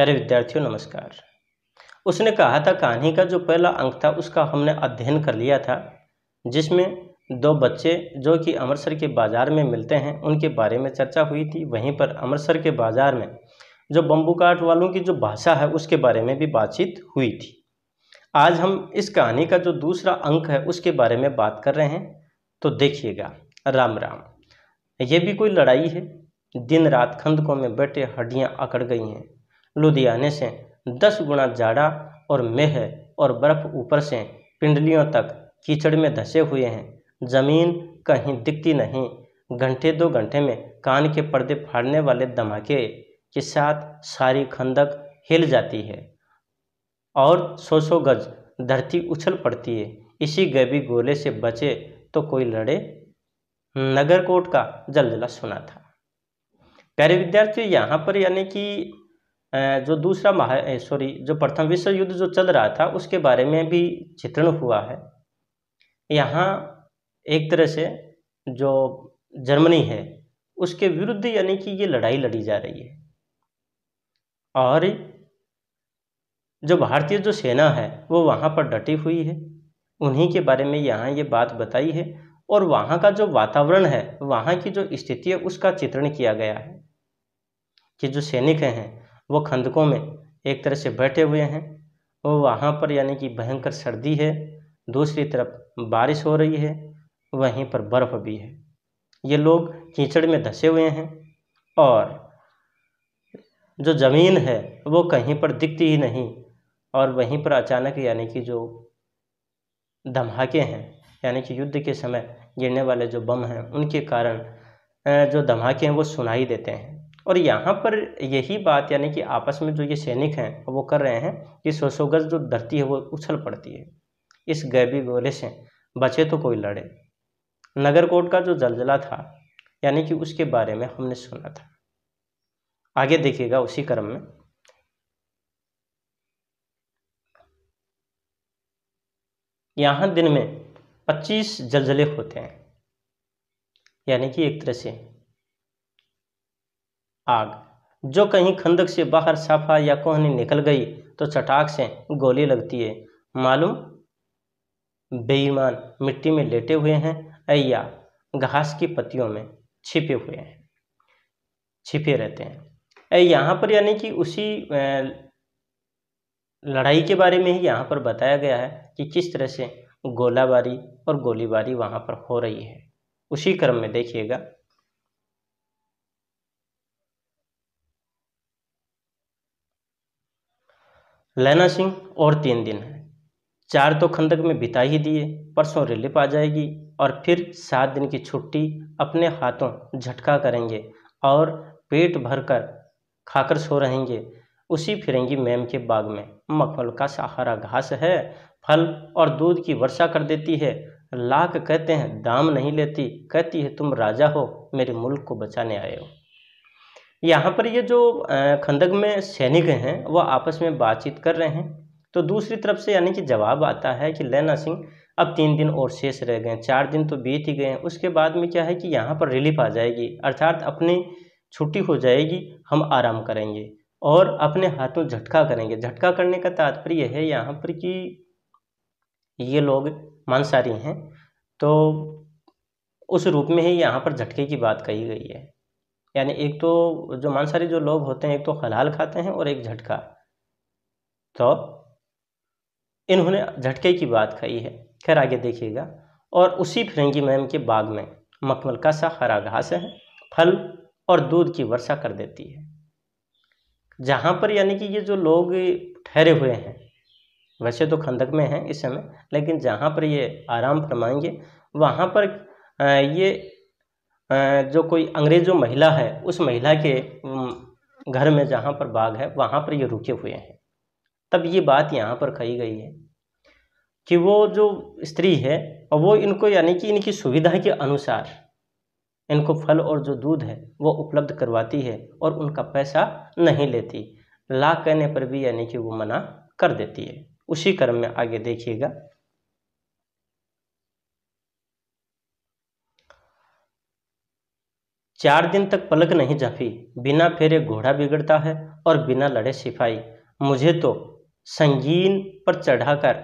प्यारे विद्यार्थियों नमस्कार उसने कहा था कहानी का जो पहला अंक था उसका हमने अध्ययन कर लिया था जिसमें दो बच्चे जो कि अमृतसर के बाज़ार में मिलते हैं उनके बारे में चर्चा हुई थी वहीं पर अमृतसर के बाज़ार में जो बम्बू काट वालों की जो भाषा है उसके बारे में भी बातचीत हुई थी आज हम इस कहानी का जो दूसरा अंक है उसके बारे में बात कर रहे हैं तो देखिएगा राम राम ये भी कोई लड़ाई है दिन रात खंदकों में बैठे हड्डियाँ अकड़ गई हैं लुधियाने से दस गुना जाड़ा और मेह और बर्फ़ ऊपर से पिंडलियों तक कीचड़ में धसे हुए हैं ज़मीन कहीं दिखती नहीं घंटे दो घंटे में कान के पर्दे फाड़ने वाले धमाके के साथ सारी खंदक हिल जाती है और सौ सौ गज धरती उछल पड़ती है इसी गैबी गोले से बचे तो कोई लड़े नगरकोट का जलजला सुना था प्यारे विद्यार्थियों यहाँ पर यानी कि जो दूसरा महा सॉरी जो प्रथम विश्व युद्ध जो चल रहा था उसके बारे में भी चित्रण हुआ है यहाँ एक तरह से जो जर्मनी है उसके विरुद्ध यानी कि ये लड़ाई लड़ी जा रही है और जो भारतीय जो सेना है वो वहाँ पर डटी हुई है उन्हीं के बारे में यहाँ ये बात बताई है और वहाँ का जो वातावरण है वहाँ की जो स्थिति है उसका चित्रण किया गया है कि जो सैनिक हैं वो खंदकों में एक तरह से बैठे हुए हैं और वहाँ पर यानी कि भयंकर सर्दी है दूसरी तरफ बारिश हो रही है वहीं पर बर्फ़ भी है ये लोग कीचड़ में धसे हुए हैं और जो ज़मीन है वो कहीं पर दिखती ही नहीं और वहीं पर अचानक यानी कि जो धमाके हैं यानी कि युद्ध के समय गिरने वाले जो बम हैं उनके कारण जो धमाके हैं वो सुनाई देते हैं और यहाँ पर यही बात यानी कि आपस में जो ये सैनिक हैं वो कर रहे हैं कि सौ जो धरती है वो उछल पड़ती है इस गैबी गोले से बचे तो कोई लड़े नगरकोट का जो जलजला था यानी कि उसके बारे में हमने सुना था आगे देखिएगा उसी क्रम में यहाँ दिन में 25 जलजले होते हैं यानी कि एक तरह से आग जो कहीं खंदक से बाहर साफा या कोहनी निकल गई तो चटाक से गोली लगती है मालूम बेईमान मिट्टी में लेटे हुए हैं या घास की पत्तियों में छिपे हुए हैं छिपे रहते हैं यहाँ पर यानी कि उसी लड़ाई के बारे में ही यहाँ पर बताया गया है कि किस तरह से गोलाबारी और गोलीबारी वहाँ पर हो रही है उसी क्रम में देखिएगा लैना सिंह और तीन दिन है चार तो खंदक में बिता ही दिए परसों रिलिप आ जाएगी और फिर सात दिन की छुट्टी अपने हाथों झटका करेंगे और पेट भरकर खाकर सो रहेंगे उसी फिरेंगी मैम के बाग में मखमल का सहारा घास है फल और दूध की वर्षा कर देती है लाख कहते हैं दाम नहीं लेती कहती है तुम राजा हो मेरे मुल्क को बचाने आए हो यहाँ पर ये जो खंदक में सैनिक हैं वह आपस में बातचीत कर रहे हैं तो दूसरी तरफ से यानी कि जवाब आता है कि लैना सिंह अब तीन दिन और शेष रह गए चार दिन तो बीत ही गए हैं उसके बाद में क्या है कि यहाँ पर रिलीफ आ जाएगी अर्थात अपनी छुट्टी हो जाएगी हम आराम करेंगे और अपने हाथों झटका करेंगे झटका करने का तात्पर्य है यहाँ पर कि ये लोग मांसाहारी हैं तो उस रूप में ही यहाँ पर झटके की बात कही गई है यानी एक तो जो मांसाहारी जो लोग होते हैं एक तो हलाल खाते हैं और एक झटका तो इन्होंने झटके की बात कही है खैर आगे देखिएगा और उसी फिरंगी मैम के बाग में मखमल का सा हरा घास है फल और दूध की वर्षा कर देती है जहाँ पर यानी कि ये जो लोग ठहरे हुए हैं वैसे तो खंदक में हैं इस समय लेकिन जहाँ पर ये आराम फरमाएंगे वहाँ पर ये जो कोई अंग्रेजों महिला है उस महिला के घर में जहाँ पर बाघ है वहाँ पर ये रुके हुए हैं तब ये बात यहाँ पर कही गई है कि वो जो स्त्री है और वो इनको यानी कि इनकी सुविधा के अनुसार इनको फल और जो दूध है वो उपलब्ध करवाती है और उनका पैसा नहीं लेती ला कहने पर भी यानी कि वो मना कर देती है उसी क्रम में आगे देखिएगा चार दिन तक पलक नहीं झपी बिना फेरे घोड़ा बिगड़ता है और बिना लड़े सिपाही मुझे तो संगीन पर चढ़ाकर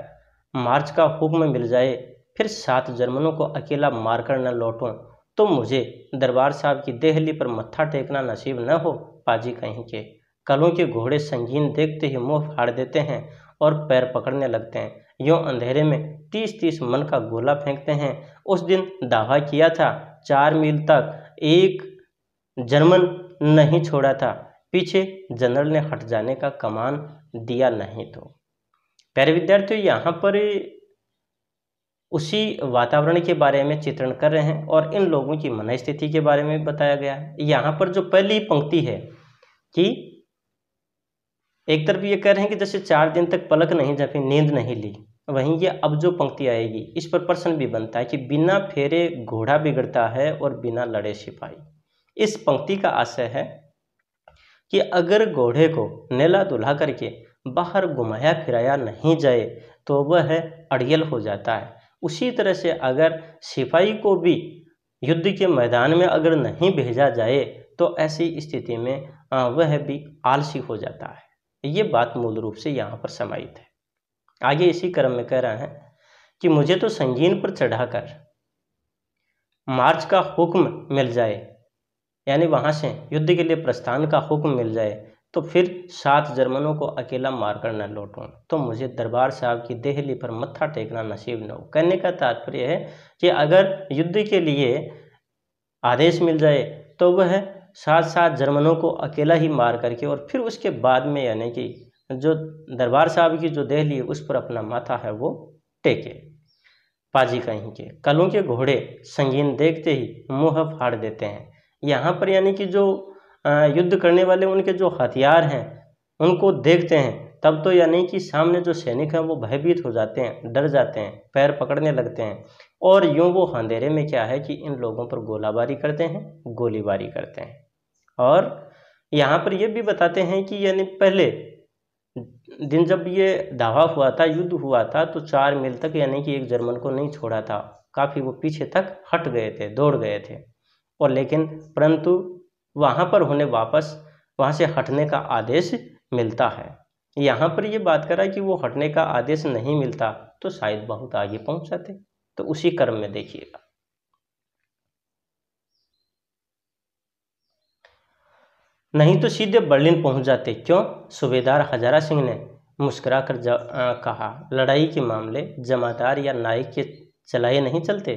मार्च का हुक्म मिल जाए फिर सात जर्मनों को अकेला मारकर न लौटूं तो मुझे दरबार साहब की देहली पर मत्था टेकना नसीब न हो पाजी कहीं के कलों के घोड़े संगीन देखते ही मुंह फाड़ देते हैं और पैर पकड़ने लगते हैं यूँ अंधेरे में तीस तीस मन का गोला फेंकते हैं उस दिन दावा किया था चार मील तक एक जर्मन नहीं छोड़ा था पीछे जनरल ने हट जाने का कमान दिया नहीं तो प्यारे विद्यार्थियों यहाँ पर उसी वातावरण के बारे में चित्रण कर रहे हैं और इन लोगों की मनस्थिति के बारे में बताया गया है यहाँ पर जो पहली पंक्ति है कि एक तरफ ये कह रहे हैं कि जैसे चार दिन तक पलक नहीं जपी नींद नहीं ली वहीं ये अब जो पंक्ति आएगी इस पर प्रश्न भी बनता है कि बिना फेरे घोड़ा बिगड़ता है और बिना लड़े सिपाही इस पंक्ति का आशय है कि अगर घोड़े को नेला दुल्हा करके बाहर घुमाया फिराया नहीं जाए तो वह अड़ियल हो जाता है उसी तरह से अगर सिपाही को भी युद्ध के मैदान में अगर नहीं भेजा जाए तो ऐसी स्थिति में वह भी आलसी हो जाता है ये बात मूल रूप से यहाँ पर समाहित है आगे इसी क्रम में कह रहा है कि मुझे तो संगीन पर चढ़ाकर मार्च का हुक्म मिल जाए यानी वहाँ से युद्ध के लिए प्रस्थान का हुक्म मिल जाए तो फिर सात जर्मनों को अकेला मारकर न लौटूँ तो मुझे दरबार साहब की देहली पर मत्था टेकना नसीब न हो कहने का तात्पर्य है कि अगर युद्ध के लिए आदेश मिल जाए तो वह साथ साथ जर्मनों को अकेला ही मार करके और फिर उसके बाद में यानी कि जो दरबार साहब की जो दहली है उस पर अपना माथा है वो टेके पाजी कहीं के कलों के घोड़े संगीन देखते ही मुंह फाड़ देते हैं यहाँ पर यानी कि जो युद्ध करने वाले उनके जो हथियार हैं उनको देखते हैं तब तो यानी कि सामने जो सैनिक हैं वो भयभीत हो जाते हैं डर जाते हैं पैर पकड़ने लगते हैं और यूं वो अंधेरे में क्या है कि इन लोगों पर गोलाबारी करते हैं गोलीबारी करते हैं और यहाँ पर यह भी बताते हैं कि यानी पहले दिन जब ये धावा हुआ था युद्ध हुआ था तो चार मील तक यानी कि एक जर्मन को नहीं छोड़ा था काफ़ी वो पीछे तक हट गए थे दौड़ गए थे और लेकिन परंतु वहाँ पर उन्हें वापस वहाँ से हटने का आदेश मिलता है यहाँ पर ये बात करा कि वो हटने का आदेश नहीं मिलता तो शायद बहुत आगे पहुँच जाते तो उसी क्रम में देखिएगा नहीं तो सीधे बर्लिन पहुंच जाते क्यों सूबेदार हजारा सिंह ने मुस्करा कर कहा लड़ाई के मामले जमादार या नायक के चलाए नहीं चलते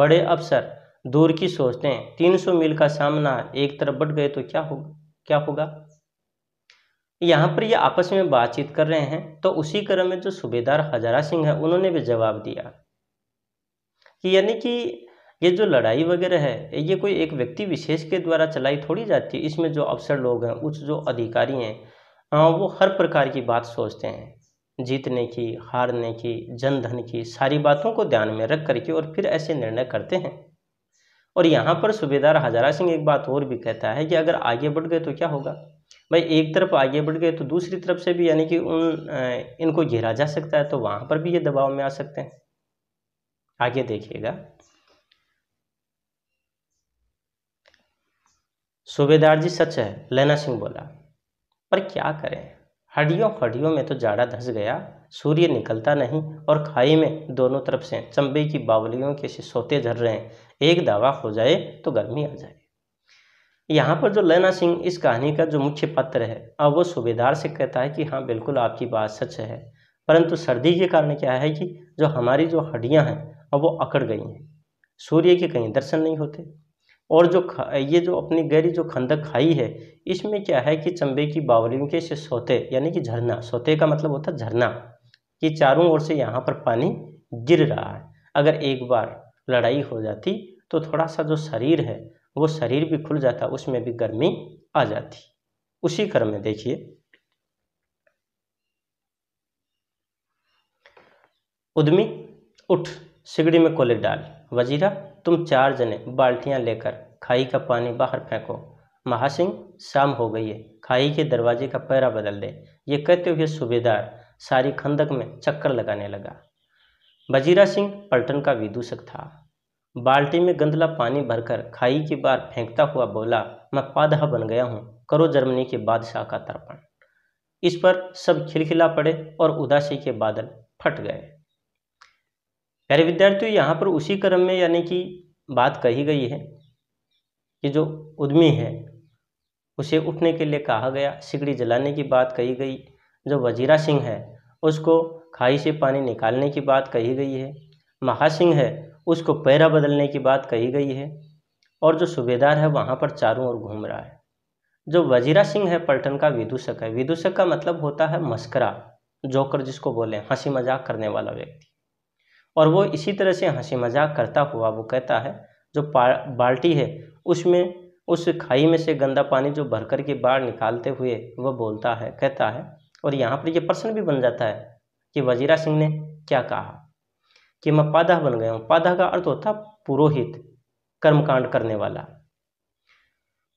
बड़े अफसर दूर की सोचते हैं तीन सौ मील का सामना एक तरफ बट गए तो क्या होगा क्या होगा यहाँ पर ये आपस में बातचीत कर रहे हैं तो उसी क्रम में जो सूबेदार हजारा सिंह है उन्होंने भी जवाब दिया कि यानी कि ये जो लड़ाई वगैरह है ये कोई एक व्यक्ति विशेष के द्वारा चलाई थोड़ी जाती है इसमें जो अफसर लोग हैं उच्च जो अधिकारी हैं वो हर प्रकार की बात सोचते हैं जीतने की हारने की जनधन की सारी बातों को ध्यान में रख करके और फिर ऐसे निर्णय करते हैं और यहाँ पर सूबेदार हजारा सिंह एक बात और भी कहता है कि अगर आगे बढ़ गए तो क्या होगा भाई एक तरफ आगे बढ़ गए तो दूसरी तरफ से भी यानी कि उन इनको घेरा जा सकता है तो वहाँ पर भी ये दबाव में आ सकते हैं आगे देखिएगा सूबेदार जी सच है लैना सिंह बोला पर क्या करें हड्डियों खड़ियों में तो जाड़ा धस गया सूर्य निकलता नहीं और खाई में दोनों तरफ से चंबे की बावलियों के सोते झर रहे हैं एक दावा हो जाए तो गर्मी आ जाए यहाँ पर जो लैना सिंह इस कहानी का जो मुख्य पत्र है अब वो सूबेदार से कहता है कि हाँ बिल्कुल आपकी बात सच है परंतु सर्दी के कारण क्या है कि जो हमारी जो हड्डियाँ हैं अब वो अकड़ गई हैं सूर्य के कहीं दर्शन नहीं होते और जो ये जो अपनी गहरी जो खंदक खाई है इसमें क्या है कि चंबे की बावलियों के से सोते यानी कि झरना सोते का मतलब होता है झरना कि चारों ओर से यहाँ पर पानी गिर रहा है अगर एक बार लड़ाई हो जाती तो थोड़ा सा जो शरीर है वो शरीर भी खुल जाता उसमें भी गर्मी आ जाती उसी क्रम में देखिए उदमी उठ सिगड़ी में कोले डाल वजीरा तुम चार जने बाल्टियां लेकर खाई का पानी बाहर फेंको महासिंह शाम हो गई है खाई के दरवाजे का पैरा बदल दे ये कहते हुए सूबेदार सारी खंदक में चक्कर लगाने लगा बजीरा सिंह पलटन का विदूषक था बाल्टी में गंदला पानी भरकर खाई की बार फेंकता हुआ बोला मैं पादहा बन गया हूँ करो जर्मनी के बादशाह का तर्पण इस पर सब खिलखिला पड़े और उदासी के बादल फट गए प्यारे विद्यार्थियों यहाँ पर उसी क्रम में यानी कि बात कही गई है कि जो उद्यमी है उसे उठने के लिए कहा गया सिगड़ी जलाने की बात कही गई जो वजीरा सिंह है उसको खाई से पानी निकालने की बात कही गई है महासिंह है उसको पैरा बदलने की बात कही गई है और जो सूबेदार है वहाँ पर चारों ओर घूम रहा है जो वजीरा सिंह है पलटन का विदूषक है विदूषक का मतलब होता है मस्करा जोकर जिसको बोले हंसी मजाक करने वाला व्यक्ति और वो इसी तरह से हंसी मज़ाक करता हुआ वो कहता है जो बाल्टी है उसमें उस खाई में से गंदा पानी जो भर कर के बाहर निकालते हुए वह बोलता है कहता है और यहाँ पर ये प्रश्न भी बन जाता है कि वजीरा सिंह ने क्या कहा कि मैं पादा बन गया हूँ पादा का अर्थ होता पुरोहित कर्मकांड करने वाला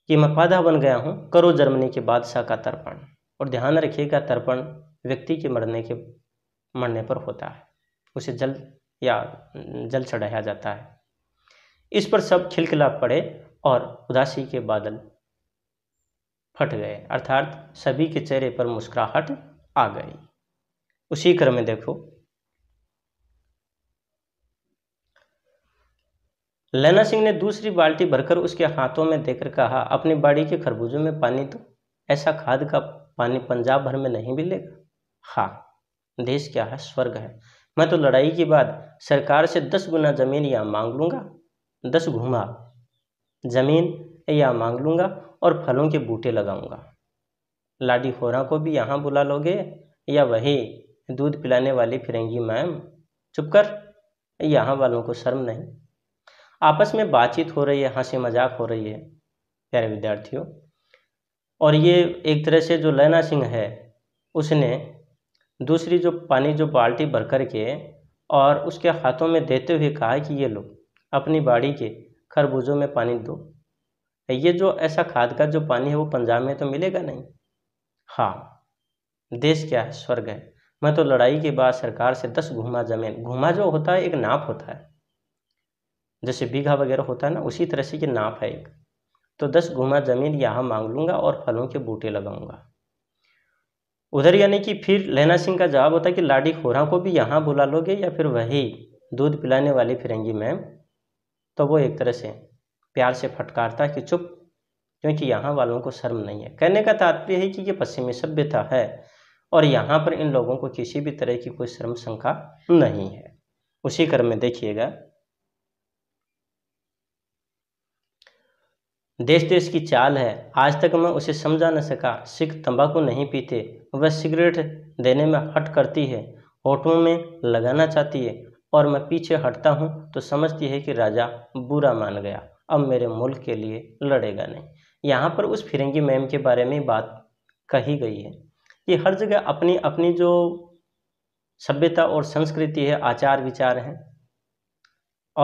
कि मैं पादा बन गया हूँ करो जर्मनी के बादशाह का तर्पण और ध्यान रखिएगा तर्पण व्यक्ति के मरने के मरने पर होता है उसे जल या जल चढ़ाया जाता है इस पर सब खिलखिला पड़े और उदासी के बादल फट गए अर्थात सभी के चेहरे पर मुस्कुराहट आ गई उसी क्रम में देखो लैना सिंह ने दूसरी बाल्टी भरकर उसके हाथों में देकर कहा अपनी बाड़ी के खरबूजों में पानी दो तो ऐसा खाद का पानी पंजाब भर में नहीं मिलेगा हाँ देश क्या है स्वर्ग है मैं तो लड़ाई के बाद सरकार से दस गुना ज़मीन या मांग लूँगा दस घुमा ज़मीन या मांग लूँगा और फलों के बूटे लगाऊंगा लाडी होरा को भी यहाँ बुला लोगे या वही दूध पिलाने वाली फिरेंगी मैम चुप कर यहाँ वालों को शर्म नहीं आपस में बातचीत हो रही है हंसी मजाक हो रही है प्यारे विद्यार्थियों और ये एक तरह से जो लैना सिंह है उसने दूसरी जो पानी जो बाल्टी भरकर के और उसके हाथों में देते हुए कहा कि ये लो अपनी बाड़ी के खरबूजों में पानी दो ये जो ऐसा खाद का जो पानी है वो पंजाब में तो मिलेगा नहीं हाँ देश क्या है स्वर्ग है मैं तो लड़ाई के बाद सरकार से दस घुमा जमीन घुमा जो होता है एक नाप होता है जैसे बीघा वगैरह होता है ना उसी तरह से ये नाप है एक तो दस घुमा जमीन यहाँ मांग लूँगा और फलों के बूटे लगाऊंगा उधर यानी कि फिर लहना सिंह का जवाब होता है कि लाडी खोरा को भी यहाँ बुला लोगे या फिर वही दूध पिलाने वाली फिरेंगी मैम तो वो एक तरह से प्यार से फटकारता कि चुप क्योंकि यहाँ वालों को शर्म नहीं है कहने का तात्पर्य है कि ये पश्चिमी सभ्यता है और यहाँ पर इन लोगों को किसी भी तरह की कोई शर्म शंका नहीं है उसी क्रम में देखिएगा देश देश की चाल है आज तक मैं उसे समझा न सका सिख तंबाकू नहीं पीते वह सिगरेट देने में हट करती है होठों में लगाना चाहती है और मैं पीछे हटता हूँ तो समझती है कि राजा बुरा मान गया अब मेरे मुल्क के लिए लड़ेगा नहीं यहाँ पर उस फिरंगी मैम के बारे में बात कही गई है कि हर जगह अपनी अपनी जो सभ्यता और संस्कृति है आचार विचार हैं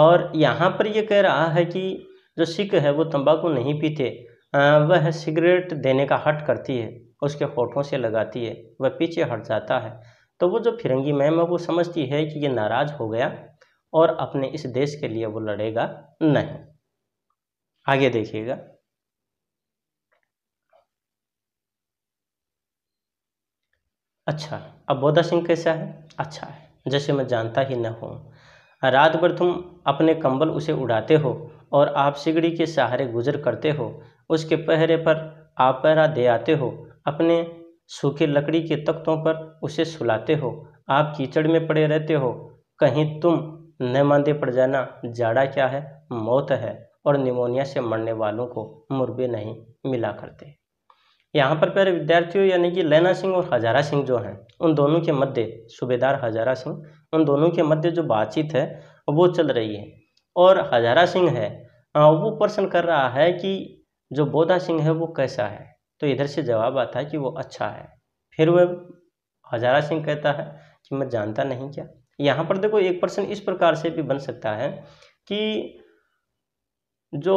और यहाँ पर यह कह रहा है कि जो सिख है वो तंबाकू नहीं पीते वह सिगरेट देने का हट करती है उसके होठों से लगाती है वह पीछे हट जाता है तो वो जो फिरंगी मैम है वो समझती है कि ये नाराज़ हो गया और अपने इस देश के लिए वो लड़ेगा नहीं आगे देखिएगा अच्छा अब बोधा सिंह कैसा है अच्छा है जैसे मैं जानता ही न हूँ रात भर तुम अपने कंबल उसे उड़ाते हो और आप सिगड़ी के सहारे गुजर करते हो उसके पहरे पर आप पहरा दे आते हो अपने सूखे लकड़ी के तख्तों पर उसे सुलाते हो आप कीचड़ में पड़े रहते हो कहीं तुम न मांदे पड़ जाना जाड़ा क्या है मौत है और निमोनिया से मरने वालों को मुर्बे नहीं मिला करते यहाँ पर प्यारे विद्यार्थियों यानी कि लैना सिंह और हजारा सिंह जो हैं उन दोनों के मध्य सूबेदार हजारा सिंह उन दोनों के मध्य जो बातचीत है वो चल रही है और हजारा सिंह है वो प्रश्न कर रहा है कि जो बोधा सिंह है वो कैसा है तो इधर से जवाब आता है कि वो अच्छा है फिर वह हजारा सिंह कहता है कि मैं जानता नहीं क्या यहाँ पर देखो एक प्रश्न इस प्रकार से भी बन सकता है कि जो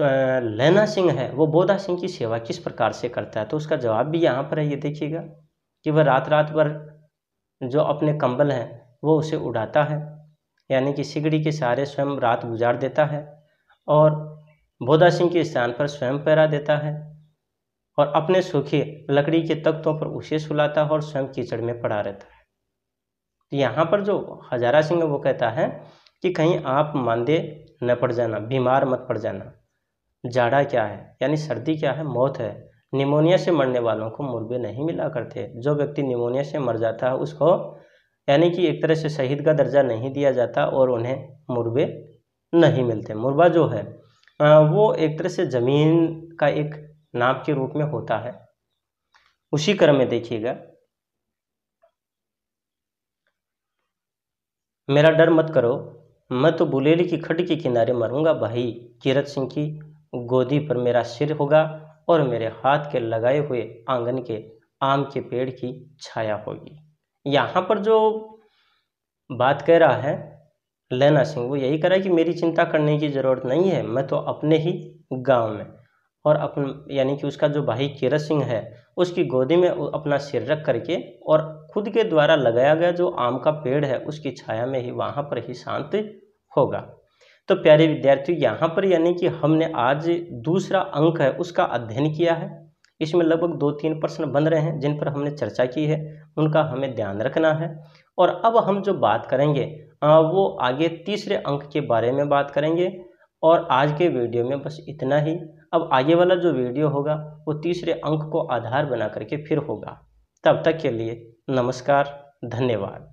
लैना सिंह है वो बोधा सिंह की सेवा किस प्रकार से करता है तो उसका जवाब भी यहाँ पर है ये देखिएगा कि वह रात रात भर जो अपने कंबल हैं वो उसे उड़ाता है यानी कि सिगड़ी के सहारे स्वयं रात गुजार देता है और बोधा सिंह के स्थान पर स्वयं पैरा देता है और अपने सूखे लकड़ी के तख्तों पर उसे सुलाता है और स्वयं कीचड़ में पड़ा रहता है तो यहाँ पर जो हजारा सिंह वो कहता है कि कहीं आप मानदे न पड़ जाना बीमार मत पड़ जाना जाड़ा क्या है यानी सर्दी क्या है मौत है निमोनिया से मरने वालों को मुर्गे नहीं मिला करते जो व्यक्ति निमोनिया से मर जाता है उसको यानी कि एक तरह से शहीद का दर्जा नहीं दिया जाता और उन्हें मुर्गे नहीं मिलते मुरबा जो है वो एक तरह से ज़मीन का एक नाप के रूप में होता है उसी क्रम में देखिएगा मेरा डर मत करो मैं तो बुलेली की खड के किनारे मरूंगा भाई कीरत सिंह की गोदी पर मेरा सिर होगा और मेरे हाथ के लगाए हुए आंगन के आम के पेड़ की छाया होगी यहाँ पर जो बात कह रहा है लैना सिंह वो यही कह रहा है कि मेरी चिंता करने की ज़रूरत नहीं है मैं तो अपने ही गांव में और अपन यानी कि उसका जो भाई कीरत सिंह है उसकी गोदी में अपना सिर रख करके और खुद के द्वारा लगाया गया जो आम का पेड़ है उसकी छाया में ही वहाँ पर ही शांत होगा तो प्यारे विद्यार्थी यहाँ पर यानी कि हमने आज दूसरा अंक है उसका अध्ययन किया है इसमें लगभग दो तीन प्रश्न बन रहे हैं जिन पर हमने चर्चा की है उनका हमें ध्यान रखना है और अब हम जो बात करेंगे वो आगे तीसरे अंक के बारे में बात करेंगे और आज के वीडियो में बस इतना ही अब आगे वाला जो वीडियो होगा वो तीसरे अंक को आधार बना करके फिर होगा तब तक के लिए नमस्कार धन्यवाद